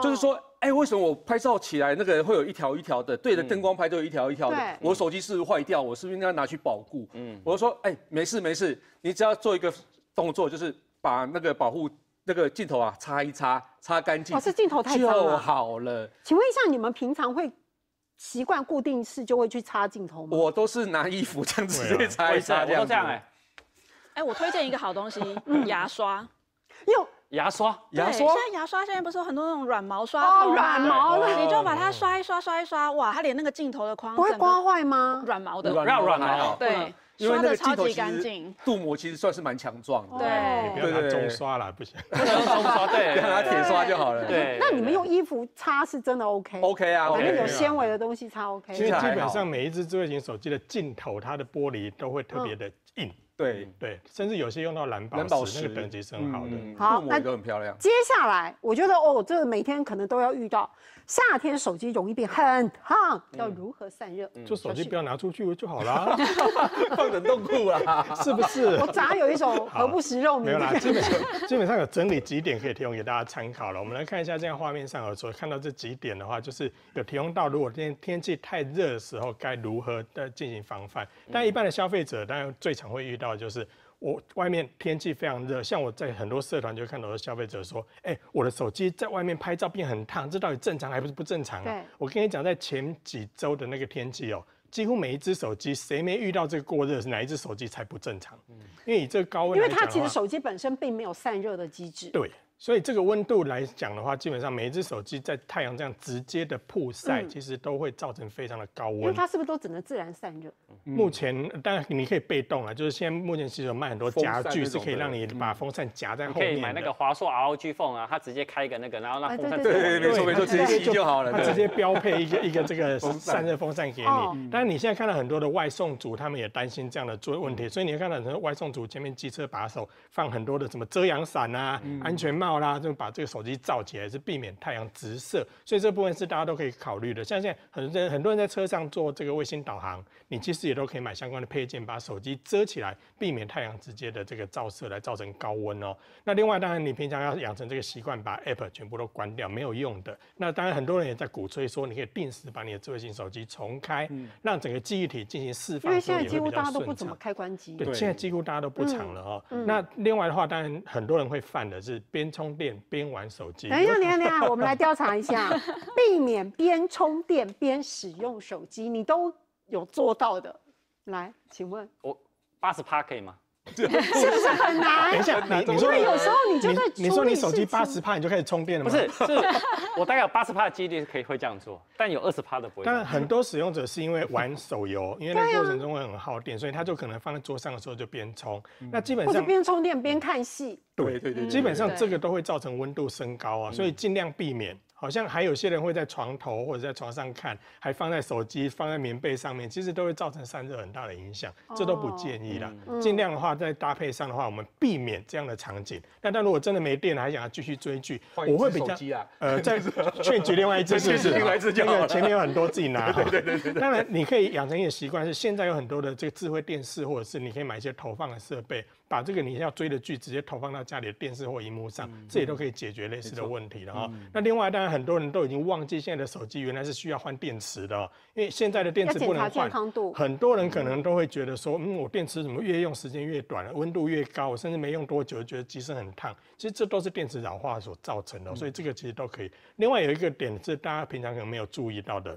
就是说，哎，为什么我拍照起来那个会有一条一条的？对着灯光拍都有一条一条的。我手机是坏掉，我是不是应该拿去保护？嗯，我说，哎，没事没事，你只要做一个动作，就是把那个保护。那个镜头啊，擦一擦，擦干净就好了。请问一下，你们平常会习惯固定式，就会去擦镜头吗？我都是拿衣服这样子擦一擦，这样这样哎。哎，我推荐一个好东西，牙刷。哟。牙刷？牙刷？现在牙刷现在不是有很多那种软毛刷？哦，软毛的，你就把它刷一刷，刷一刷，哇，它连那个镜头的框不会刮坏吗？软毛的，软软毛。对。因为那个镜头其实镀膜其实算是蛮强壮的，对要拿中刷啦，不行，中刷对，不要拿铁刷就好了。对，那你们用衣服擦是真的 OK？OK 啊，反正有纤维的东西擦 OK。其实基本上每一只智慧型手机的镜头，它的玻璃都会特别的硬。对对，甚至有些用到蓝宝石等级很好的，镀膜都很漂亮。接下来我觉得哦，这每天可能都要遇到。夏天手机容易变很烫，要如何散热？就手机不要拿出去就好啦，放冷冻库啊，是不是？我咋有一种何不食肉糜？没有啦，基本基本上有整理几点可以提供给大家参考了。我们来看一下，这样画面上所看到这几点的话，就是有提供到，如果天天气太热的时候该如何的进行防范。但一般的消费者，当然最常会遇到就是。我外面天气非常热，像我在很多社团就看到的消费者说，哎，我的手机在外面拍照片很烫，这到底正常还是不正常啊？我跟你讲，在前几周的那个天气哦，几乎每一只手机谁没遇到这个过热，哪一只手机才不正常？嗯，因为你这个高温，因为它其实手机本身并没有散热的机制。对。所以这个温度来讲的话，基本上每一只手机在太阳这样直接的曝晒，其实都会造成非常的高温。因为它是不是都只能自然散热？目前，当然你可以被动啊，就是现在目前其实有卖很多家具，是可以让你把风扇夹在后面。可以买那个华硕 ROG Phone 啊，它直接开一个那个，然后让风扇。对对对，没错没错，直接吸就好了。它直接标配一个一个这个散热风扇给你。但是你现在看到很多的外送组，他们也担心这样的做问题，所以你会看到很多外送组前面机车把手放很多的什么遮阳伞啊、安全帽。好啦，就把这个手机罩起来，是避免太阳直射，所以这部分是大家都可以考虑的。像现在很多很多人在车上做这个卫星导航，你其实也都可以买相关的配件，把手机遮起来，避免太阳直接的这个照射来造成高温哦。那另外，当然你平常要养成这个习惯，把 app 全部都关掉，没有用的。那当然，很多人也在鼓吹说，你可以定时把你的智慧型手机重开，让整个记忆体进行释放。因为现在几乎大家都不怎么开关机，对，现在几乎大家都不常了哦。那另外的话，当然很多人会犯的是边。充电边玩手机。等一下，等一下，等一下，我们来调查一下，避免边充电边使用手机，你都有做到的。来，请问，我八十趴可以吗？是不是很难？等一下，你说有时候你就你说你手机八十帕，你就可始充电了吗？不是，我大概有八十帕的几率可以会这样做，但有二十帕的不会。但然，很多使用者是因为玩手游，因为过程中会很耗电，所以他就可能放在桌上的时候就边充。那基本上边充电边看戏，对对对，基本上这个都会造成温度升高啊，所以尽量避免。好像还有些人会在床头或者在床上看，还放在手机、放在棉被上面，其实都会造成散热很大的影响，这都不建议了。尽量的话，在搭配上的话，我们避免这样的场景。那但如果真的没电了，还想要继续追剧，我会比较，呃，再劝举另外一只，另外一只，因为前面有很多自己拿。对对对对。当然，你可以养成一个习惯，是现在有很多的这个智慧电视，或者是你可以买一些投放的设备。把这个你要追的剧直接投放到家里的电视或荧幕上，这也都可以解决类似的问题了哈。那另外，当然很多人都已经忘记现在的手机原来是需要换电池的，因为现在的电池不能换。很多人可能都会觉得说，嗯，我电池怎么越用时间越短了，温度越高，我甚至没用多久觉得机身很烫，其实这都是电池老化所造成的，所以这个其实都可以。另外有一个点是大家平常可能没有注意到的。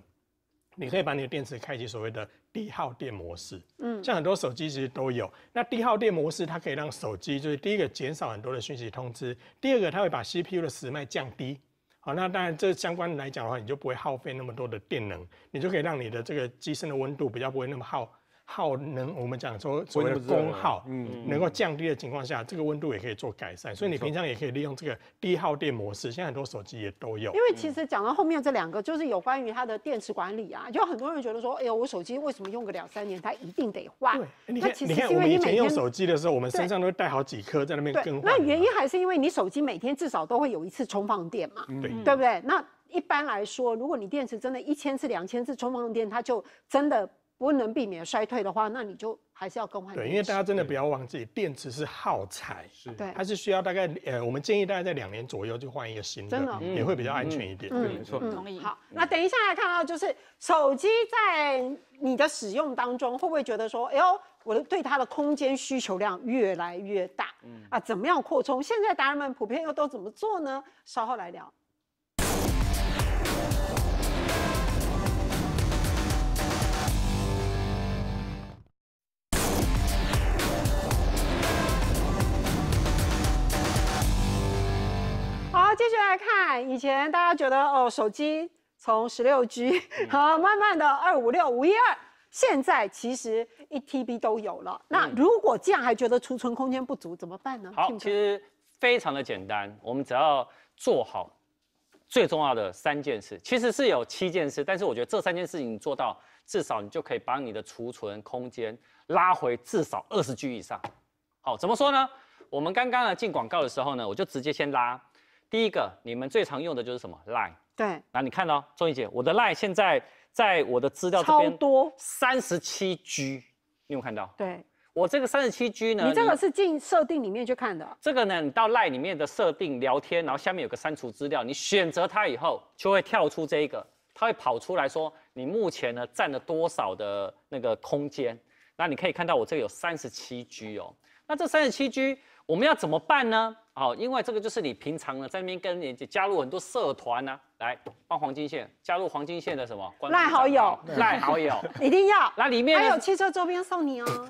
你可以把你的电池开启所谓的低耗电模式，嗯，像很多手机其实都有。那低耗电模式它可以让手机就是第一个减少很多的讯息通知，第二个它会把 CPU 的时脉降低。好，那当然这相关来讲的话，你就不会耗费那么多的电能，你就可以让你的这个机身的温度比较不会那么耗。耗能，我们讲说所谓的功耗，嗯，能够降低的情况下，这个温度也可以做改善。所以你平常也可以利用这个低耗电模式，现在很多手机也都有。因为其实讲到后面这两个，就是有关于它的电池管理啊，就很多人觉得说，哎呦，我手机为什么用个两三年，它一定得坏？你看，你看，我以前用手机的时候，我们身上都会带好几颗在那边更换。那原因还是因为你手机每天至少都会有一次充放电嘛，对，对不对？那一般来说，如果你电池真的一千次、两千次充放电，它就真的。不能避免衰退的话，那你就还是要更换。对，因为大家真的不要忘记，电池是耗材，是，它是需要大概，呃，我们建议大概在两年左右就换一个新的，真的也会比较安全一点。嗯，没错，同意。好，那等一下来看到，就是手机在你的使用当中，会不会觉得说，哎呦，我的对它的空间需求量越来越大，嗯啊，怎么样扩充？现在达人们普遍又都怎么做呢？稍后来聊。继续来看，以前大家觉得哦，手机从十六 G 好，慢慢的二五六五一二，现在其实一 T B 都有了。那如果这样还觉得储存空间不足，怎么办呢？好，其实非常的简单，我们只要做好最重要的三件事，其实是有七件事，但是我觉得这三件事情做到，至少你就可以把你的储存空间拉回至少二十 G 以上。好，怎么说呢？我们刚刚呢进广告的时候呢，我就直接先拉。第一个，你们最常用的就是什么？Line。对，那你看到，钟怡姐，我的 Line 现在在我的资料这边多，三十七 G，你有看到？对，我这个三十七 G 呢？你这个是进设定里面去看的。这个呢，你到 Line 里面的设定聊天，然后下面有个删除资料，你选择它以后，就会跳出这一个，它会跑出来说你目前呢占了多少的那个空间。那你可以看到我这有三十七 G 哦。那这三十七 G 我们要怎么办呢？好，因为这个就是你平常呢在那边跟人家加入很多社团啊，来帮黄金线加入黄金线的什么？赖好友，赖好友，一定要。那里面还有汽车周边送你哦。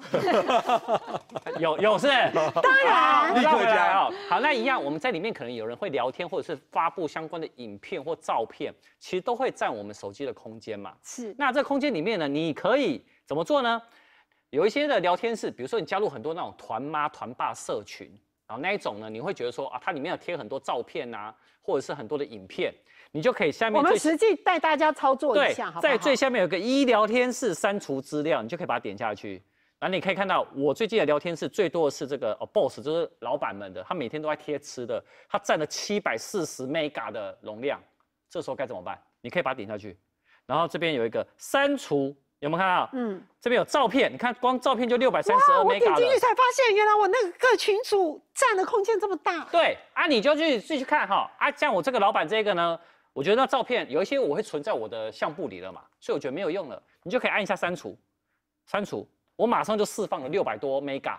有有是，当然啊，你哦。好，那一样，我们在里面可能有人会聊天，或者是发布相关的影片或照片，其实都会占我们手机的空间嘛。是。那这空间里面呢，你可以怎么做呢？有一些的聊天室，比如说你加入很多那种团妈团爸社群。然后那一种呢，你会觉得说啊，它里面有贴很多照片呐，或者是很多的影片，你就可以下面我们实际带大家操作一下，好不好？在最下面有个一聊天室删除资料，你就可以把它点下去。然后你可以看到我最近的聊天室最多的是这个哦，boss 就是老板们的，他每天都在贴吃的，他占了七百四十 mega 的容量，这时候该怎么办？你可以把它点下去，然后这边有一个删除。有没有看到？嗯，这边有照片，你看光照片就六百三十。二。我点进去才发现，原来我那个群主占的空间这么大。对，啊，你就去自己看哈。啊，像我这个老板这个呢，我觉得那照片有一些我会存在我的相簿里了嘛，所以我觉得没有用了，你就可以按一下删除，删除，我马上就释放了六百多 mega，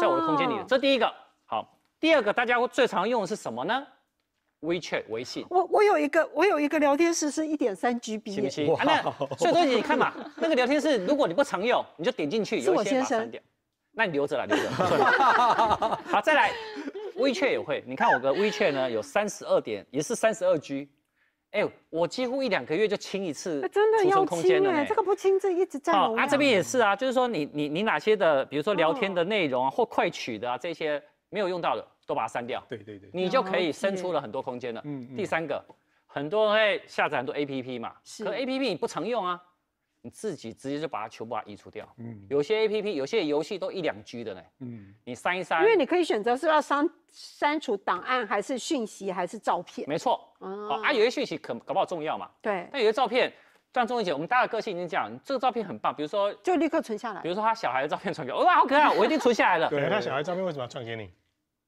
在我的空间里。这第一个，好，第二个大家最常用的是什么呢？WeChat 微信，我我有一个我有一个聊天室是一点三 GB，不啊那所以说你看嘛，那个聊天室如果你不常用，你就 点进去，有些删掉，那你留着了留着。好，再来，WeChat 也会，你看我的 WeChat 呢有三十二点，也是三十二 G，哎，我几乎一两个月就清一次，真的，要清空呢，这个不清这一直占流量。啊这边也是啊，就是说你你你哪些的，比如说聊天的内容啊或快取的啊这些没有用到的。都把它删掉，对对对，你就可以生出了很多空间了。第三个，很多人会下载很多 A P P 嘛，可 A P P 你不常用啊，你自己直接就把它全部把它移除掉。嗯，有些 A P P 有些游戏都一两 G 的呢。嗯，你删一删，因为你可以选择是要删删除档案，还是讯息，还是照片。没错，哦，啊，有些讯息可搞不好重要嘛。对，但有些照片，张钟一姐，我们大家个性已经讲，这个照片很棒，比如说就立刻存下来。比如说他小孩的照片传给我，哇，好可爱，我一定存下来了。对，那小孩照片为什么要传给你？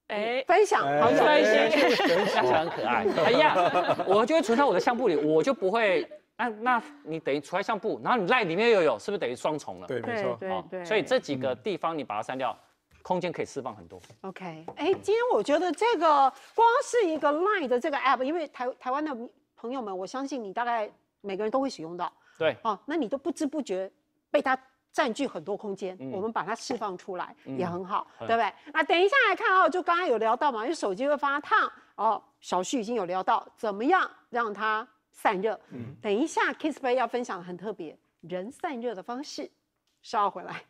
哎，分享好开心，家小很可爱。哎呀，我就会存在我的相簿里，我就不会。那那你等于存在相簿，然后你 LINE 里面又有，是不是等于双重了？对，没错。好，所以这几个地方你把它删掉，空间可以释放很多。OK，哎，今天我觉得这个光是一个 LINE 的这个 App，因为台台湾的朋友们，我相信你大概每个人都会使用到。对，哦，那你都不知不觉被它。占据很多空间，我们把它释放出来也很好，对不对？那等一下来看哦，就刚刚有聊到嘛，因为手机会发烫哦。小旭已经有聊到怎么样让它散热，嗯，等一下，Kissplay 要分享很特别人散热的方式，稍回来。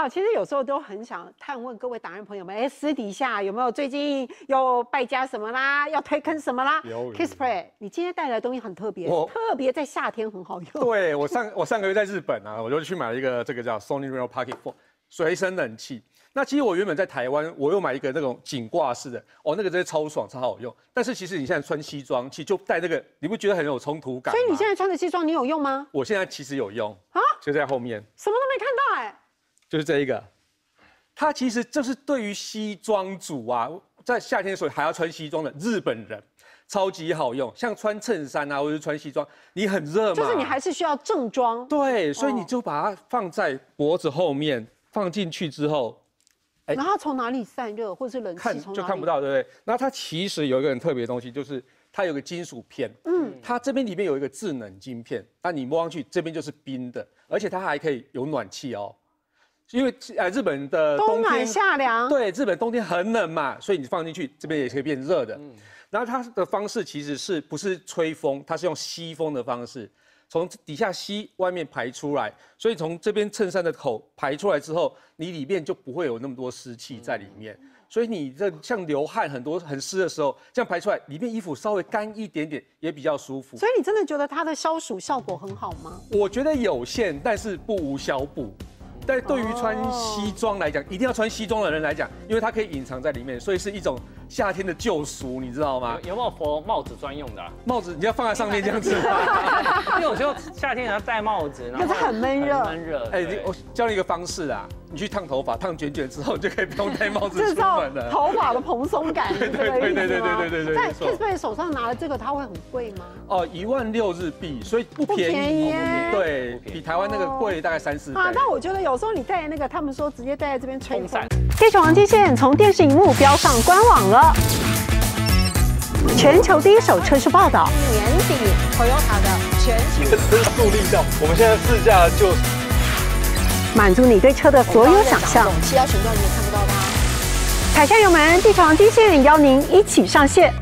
好，其实有时候都很想探问各位达人朋友们，哎，私底下有没有最近又败家什么啦，要推坑什么啦？k i s s p l a y 你今天带来的东西很特别，特别在夏天很好用。对我上我上个月在日本啊，我就去买了一个这个叫 Sony Real Pocket For 随身冷气。那其实我原本在台湾，我又买一个那种紧挂式的，哦，那个真的超爽，超好用。但是其实你现在穿西装实就带那个，你不觉得很有冲突感？所以你现在穿的西装，你有用吗？我现在其实有用啊，就在后面，什么都没看到哎。就是这一个，它其实就是对于西装组啊，在夏天的时候还要穿西装的日本人，超级好用。像穿衬衫啊，或者穿西装，你很热嘛？就是你还是需要正装。对，所以你就把它放在脖子后面，放进去之后，哎，那它从哪里散热或者是冷气？就看不到，对不对？那它其实有一个很特别的东西，就是它有个金属片，嗯，它这边里面有一个制冷晶片。那你摸上去，这边就是冰的，而且它还可以有暖气哦。因为呃，日本的冬暖夏凉，对日本冬天很冷嘛，所以你放进去，这边也可以变热的。然后它的方式其实是不是吹风，它是用吸风的方式，从底下吸，外面排出来，所以从这边衬衫的口排出来之后，你里面就不会有那么多湿气在里面。所以你这像流汗很多很湿的时候，这样排出来，里面衣服稍微干一点点也比较舒服。所以你真的觉得它的消暑效果很好吗？我觉得有限，但是不无消补。但对于穿西装来讲，一定要穿西装的人来讲，因为它可以隐藏在里面，所以是一种。夏天的救赎，你知道吗？有没有佛帽子专用的帽子？你要放在上面这样子。因为我觉得夏天你要戴帽子，可是很闷热。闷热。哎，我教你一个方式啊，你去烫头发，烫卷卷之后，你就可以不用戴帽子。制造头发的蓬松感。对对对对对对对对。在 KISS b a y 手上拿了这个，它会很贵吗？哦，一万六日币，所以不便宜。便宜。对，比台湾那个贵大概三四。啊，但我觉得有时候你戴那个，他们说直接戴在这边吹散。KISS BEY 从电视荧幕飙上官网了。全球第一手车市报道，年底 Toyota 的全球车速力项。我们现在试驾就满足你对车的所有想象。其他旋转你也看不到它，踩下油门，这机极限邀您一起上线。